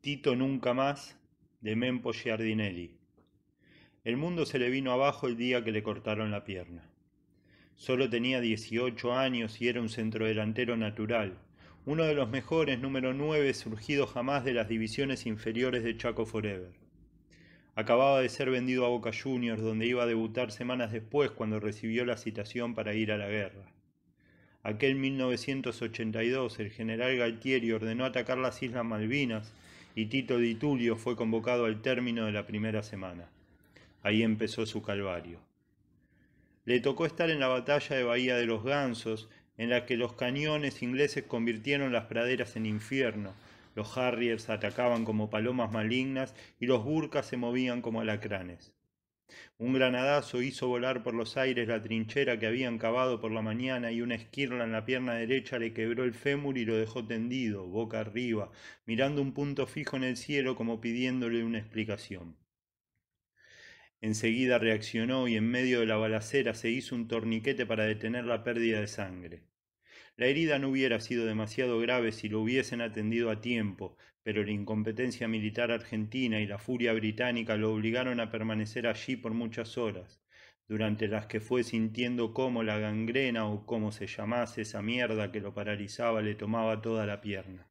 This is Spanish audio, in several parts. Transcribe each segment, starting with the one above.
Tito nunca más de Mempo Giardinelli. El mundo se le vino abajo el día que le cortaron la pierna. Solo tenía 18 años y era un centrodelantero natural, uno de los mejores número 9 surgido jamás de las divisiones inferiores de Chaco Forever. Acababa de ser vendido a Boca Juniors, donde iba a debutar semanas después cuando recibió la citación para ir a la guerra. Aquel 1982 el general Galtieri ordenó atacar las Islas Malvinas y Tito de Tulio fue convocado al término de la primera semana. Ahí empezó su calvario. Le tocó estar en la batalla de Bahía de los Gansos, en la que los cañones ingleses convirtieron las praderas en infierno, los Harriers atacaban como palomas malignas y los burkas se movían como alacranes. Un granadazo hizo volar por los aires la trinchera que habían cavado por la mañana y una esquirla en la pierna derecha le quebró el fémur y lo dejó tendido, boca arriba, mirando un punto fijo en el cielo como pidiéndole una explicación. Enseguida reaccionó y en medio de la balacera se hizo un torniquete para detener la pérdida de sangre. La herida no hubiera sido demasiado grave si lo hubiesen atendido a tiempo, pero la incompetencia militar argentina y la furia británica lo obligaron a permanecer allí por muchas horas, durante las que fue sintiendo cómo la gangrena o como se llamase esa mierda que lo paralizaba le tomaba toda la pierna.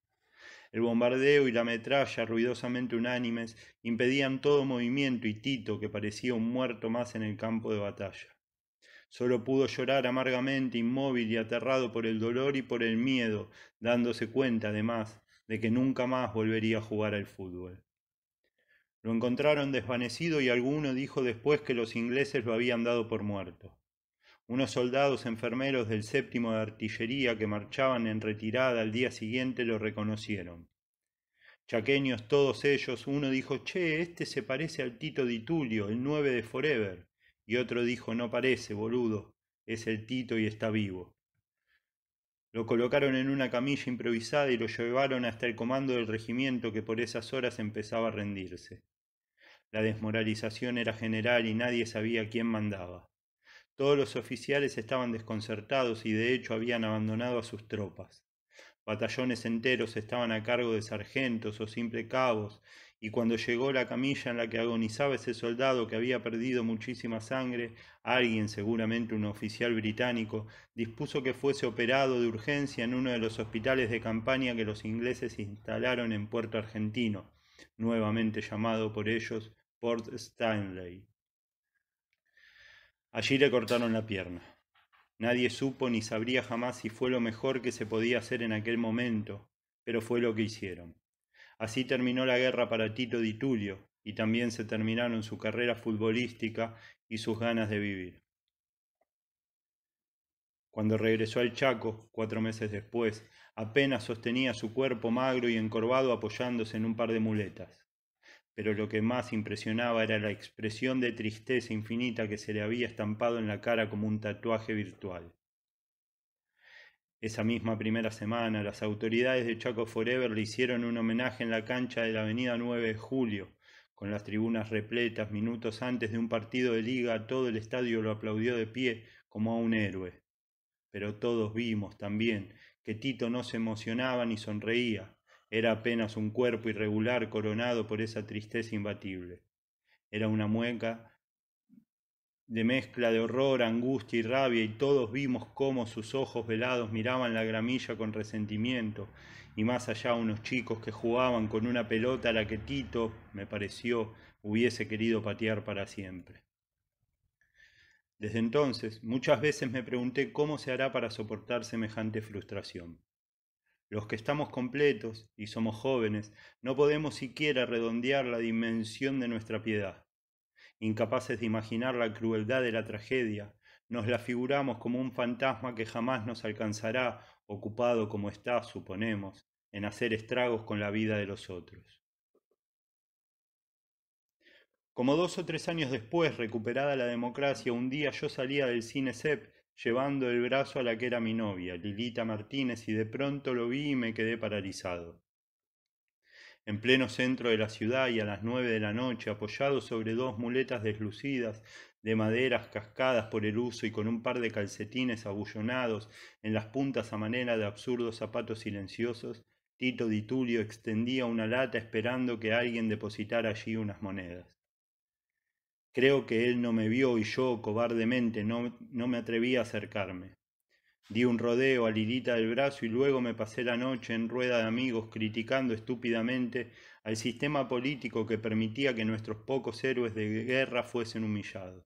El bombardeo y la metralla ruidosamente unánimes impedían todo movimiento y Tito, que parecía un muerto más en el campo de batalla. Solo pudo llorar amargamente, inmóvil y aterrado por el dolor y por el miedo, dándose cuenta, además, de que nunca más volvería a jugar al fútbol. Lo encontraron desvanecido y alguno dijo después que los ingleses lo habían dado por muerto. Unos soldados enfermeros del séptimo de artillería que marchaban en retirada al día siguiente lo reconocieron. Chaqueños todos ellos, uno dijo, che, este se parece al Tito Ditulio, el nueve de Forever y otro dijo no parece, boludo, es el Tito y está vivo. Lo colocaron en una camilla improvisada y lo llevaron hasta el comando del regimiento que por esas horas empezaba a rendirse. La desmoralización era general y nadie sabía quién mandaba. Todos los oficiales estaban desconcertados y de hecho habían abandonado a sus tropas. Batallones enteros estaban a cargo de sargentos o simple cabos y cuando llegó la camilla en la que agonizaba ese soldado que había perdido muchísima sangre, alguien, seguramente un oficial británico, dispuso que fuese operado de urgencia en uno de los hospitales de campaña que los ingleses instalaron en Puerto Argentino, nuevamente llamado por ellos Port Stanley. Allí le cortaron la pierna. Nadie supo ni sabría jamás si fue lo mejor que se podía hacer en aquel momento, pero fue lo que hicieron. Así terminó la guerra para Tito Di Tulio y también se terminaron su carrera futbolística y sus ganas de vivir. Cuando regresó al Chaco, cuatro meses después, apenas sostenía su cuerpo magro y encorvado apoyándose en un par de muletas. Pero lo que más impresionaba era la expresión de tristeza infinita que se le había estampado en la cara como un tatuaje virtual. Esa misma primera semana, las autoridades de Chaco Forever le hicieron un homenaje en la cancha de la Avenida 9 de Julio, con las tribunas repletas minutos antes de un partido de liga, todo el estadio lo aplaudió de pie como a un héroe. Pero todos vimos también que Tito no se emocionaba ni sonreía, era apenas un cuerpo irregular coronado por esa tristeza imbatible. Era una mueca de mezcla de horror, angustia y rabia, y todos vimos cómo sus ojos velados miraban la gramilla con resentimiento, y más allá unos chicos que jugaban con una pelota a la que Tito, me pareció, hubiese querido patear para siempre. Desde entonces, muchas veces me pregunté cómo se hará para soportar semejante frustración. Los que estamos completos y somos jóvenes, no podemos siquiera redondear la dimensión de nuestra piedad incapaces de imaginar la crueldad de la tragedia, nos la figuramos como un fantasma que jamás nos alcanzará, ocupado como está, suponemos, en hacer estragos con la vida de los otros. Como dos o tres años después, recuperada la democracia, un día yo salía del cine llevando el brazo a la que era mi novia, Lilita Martínez, y de pronto lo vi y me quedé paralizado. En pleno centro de la ciudad y a las nueve de la noche, apoyado sobre dos muletas deslucidas, de maderas cascadas por el uso y con un par de calcetines abullonados en las puntas a manera de absurdos zapatos silenciosos, Tito Di extendía una lata esperando que alguien depositara allí unas monedas. Creo que él no me vio y yo, cobardemente, no, no me atreví a acercarme. Di un rodeo a Lilita del brazo y luego me pasé la noche en rueda de amigos criticando estúpidamente al sistema político que permitía que nuestros pocos héroes de guerra fuesen humillados.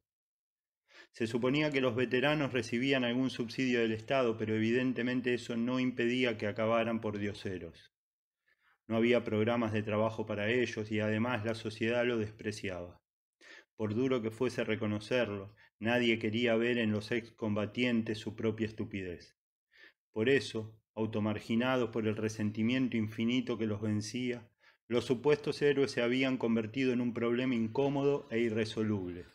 Se suponía que los veteranos recibían algún subsidio del Estado, pero evidentemente eso no impedía que acabaran por dioseros. No había programas de trabajo para ellos y además la sociedad lo despreciaba. Por duro que fuese reconocerlo, Nadie quería ver en los excombatientes su propia estupidez. Por eso, automarginados por el resentimiento infinito que los vencía, los supuestos héroes se habían convertido en un problema incómodo e irresoluble.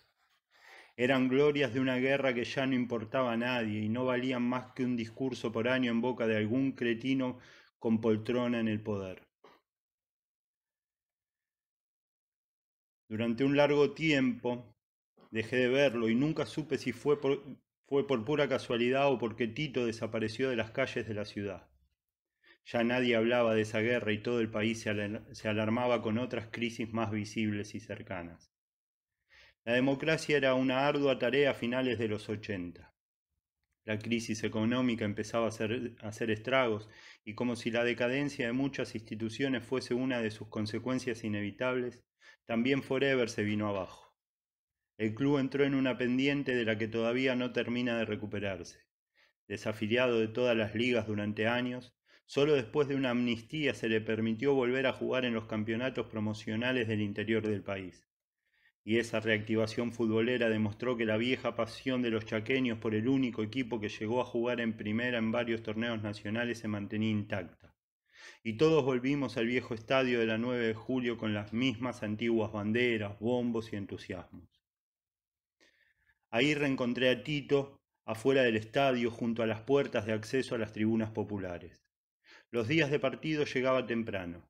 Eran glorias de una guerra que ya no importaba a nadie y no valían más que un discurso por año en boca de algún cretino con poltrona en el poder. Durante un largo tiempo, Dejé de verlo y nunca supe si fue por, fue por pura casualidad o porque Tito desapareció de las calles de la ciudad. Ya nadie hablaba de esa guerra y todo el país se alarmaba con otras crisis más visibles y cercanas. La democracia era una ardua tarea a finales de los 80. La crisis económica empezaba a hacer, a hacer estragos y como si la decadencia de muchas instituciones fuese una de sus consecuencias inevitables, también Forever se vino abajo. El club entró en una pendiente de la que todavía no termina de recuperarse. Desafiliado de todas las ligas durante años, solo después de una amnistía se le permitió volver a jugar en los campeonatos promocionales del interior del país. Y esa reactivación futbolera demostró que la vieja pasión de los chaqueños por el único equipo que llegó a jugar en primera en varios torneos nacionales se mantenía intacta. Y todos volvimos al viejo estadio de la 9 de julio con las mismas antiguas banderas, bombos y entusiasmos. Ahí reencontré a Tito, afuera del estadio, junto a las puertas de acceso a las tribunas populares. Los días de partido llegaba temprano.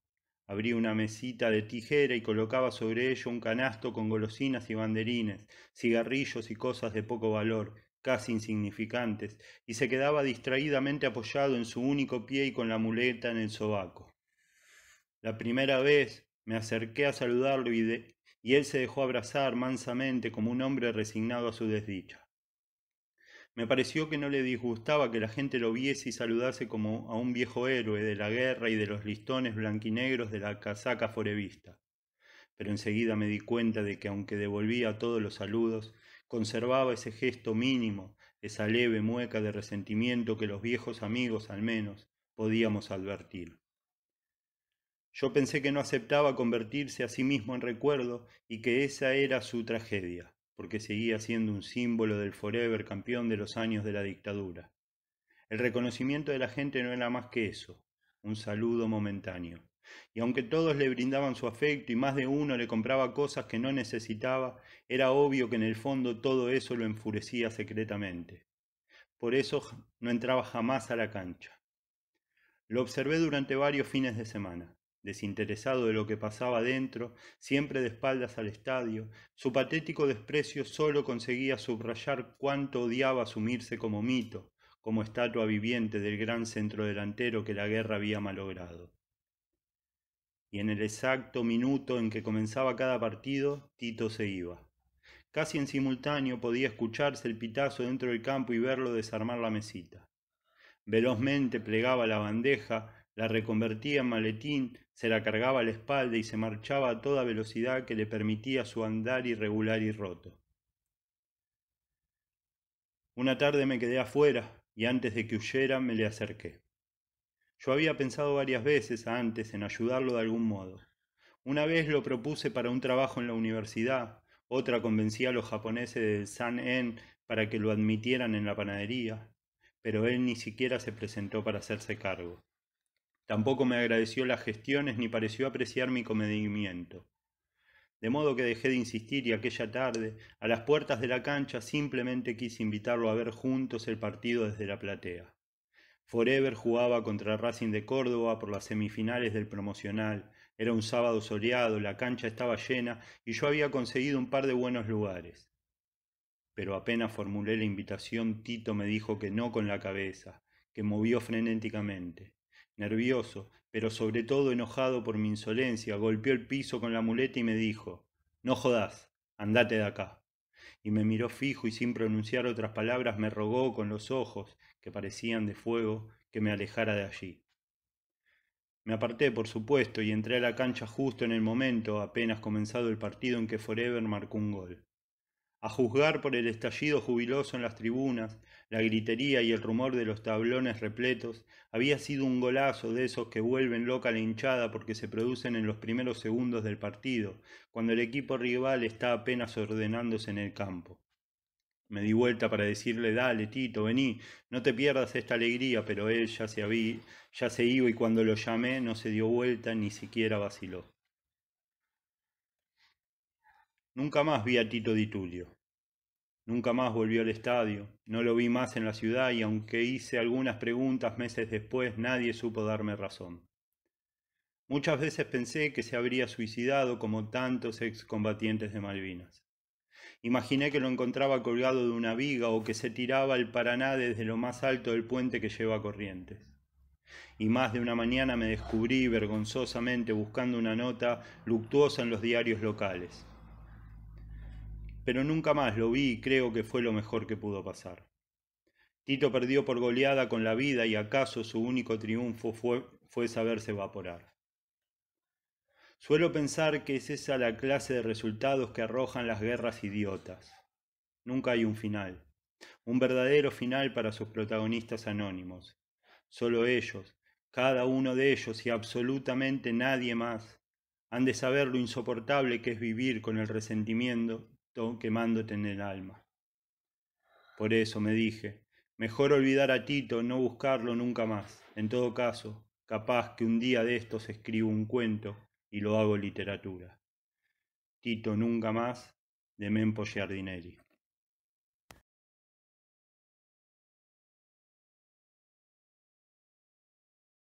Abría una mesita de tijera y colocaba sobre ella un canasto con golosinas y banderines, cigarrillos y cosas de poco valor, casi insignificantes, y se quedaba distraídamente apoyado en su único pie y con la muleta en el sobaco. La primera vez me acerqué a saludarlo y, de, y él se dejó abrazar mansamente como un hombre resignado a su desdicha. Me pareció que no le disgustaba que la gente lo viese y saludase como a un viejo héroe de la guerra y de los listones blanquinegros de la casaca forevista. Pero enseguida me di cuenta de que aunque devolvía todos los saludos, conservaba ese gesto mínimo, esa leve mueca de resentimiento que los viejos amigos al menos podíamos advertir. Yo pensé que no aceptaba convertirse a sí mismo en recuerdo y que esa era su tragedia, porque seguía siendo un símbolo del forever campeón de los años de la dictadura. El reconocimiento de la gente no era más que eso, un saludo momentáneo. Y aunque todos le brindaban su afecto y más de uno le compraba cosas que no necesitaba, era obvio que en el fondo todo eso lo enfurecía secretamente. Por eso no entraba jamás a la cancha. Lo observé durante varios fines de semana desinteresado de lo que pasaba dentro, siempre de espaldas al estadio, su patético desprecio solo conseguía subrayar cuánto odiaba asumirse como mito, como estatua viviente del gran centro delantero que la guerra había malogrado. Y en el exacto minuto en que comenzaba cada partido, Tito se iba. Casi en simultáneo podía escucharse el pitazo dentro del campo y verlo desarmar la mesita. Velozmente plegaba la bandeja, la reconvertía en maletín, se la cargaba a la espalda y se marchaba a toda velocidad que le permitía su andar irregular y roto. Una tarde me quedé afuera y antes de que huyera me le acerqué. Yo había pensado varias veces antes en ayudarlo de algún modo. Una vez lo propuse para un trabajo en la universidad, otra convencí a los japoneses del San En para que lo admitieran en la panadería, pero él ni siquiera se presentó para hacerse cargo. Tampoco me agradeció las gestiones ni pareció apreciar mi comedimiento. De modo que dejé de insistir y aquella tarde, a las puertas de la cancha, simplemente quise invitarlo a ver juntos el partido desde la platea. Forever jugaba contra Racing de Córdoba por las semifinales del promocional. Era un sábado soleado, la cancha estaba llena y yo había conseguido un par de buenos lugares. Pero apenas formulé la invitación, Tito me dijo que no con la cabeza, que movió frenéticamente. Nervioso, pero sobre todo enojado por mi insolencia, golpeó el piso con la muleta y me dijo No jodas, andate de acá. Y me miró fijo y sin pronunciar otras palabras me rogó con los ojos, que parecían de fuego, que me alejara de allí. Me aparté, por supuesto, y entré a la cancha justo en el momento, apenas comenzado el partido en que Forever marcó un gol a juzgar por el estallido jubiloso en las tribunas, la gritería y el rumor de los tablones repletos, había sido un golazo de esos que vuelven loca la hinchada porque se producen en los primeros segundos del partido, cuando el equipo rival está apenas ordenándose en el campo. Me di vuelta para decirle, dale, Tito, vení, no te pierdas esta alegría, pero él ya se, había, ya se iba y cuando lo llamé no se dio vuelta ni siquiera vaciló. Nunca más vi a Tito Di Tulio. Nunca más volvió al estadio, no lo vi más en la ciudad y aunque hice algunas preguntas meses después, nadie supo darme razón. Muchas veces pensé que se habría suicidado como tantos excombatientes de Malvinas. Imaginé que lo encontraba colgado de una viga o que se tiraba al Paraná desde lo más alto del puente que lleva Corrientes. Y más de una mañana me descubrí vergonzosamente buscando una nota luctuosa en los diarios locales pero nunca más lo vi y creo que fue lo mejor que pudo pasar. Tito perdió por goleada con la vida y acaso su único triunfo fue, saberse evaporar. Suelo pensar que es esa la clase de resultados que arrojan las guerras idiotas. Nunca hay un final, un verdadero final para sus protagonistas anónimos. Solo ellos, cada uno de ellos y absolutamente nadie más, han de saber lo insoportable que es vivir con el resentimiento quemándote en el alma. Por eso me dije, mejor olvidar a Tito, no buscarlo nunca más. En todo caso, capaz que un día de estos escribo un cuento y lo hago literatura. Tito nunca más de Mempo Giardinelli.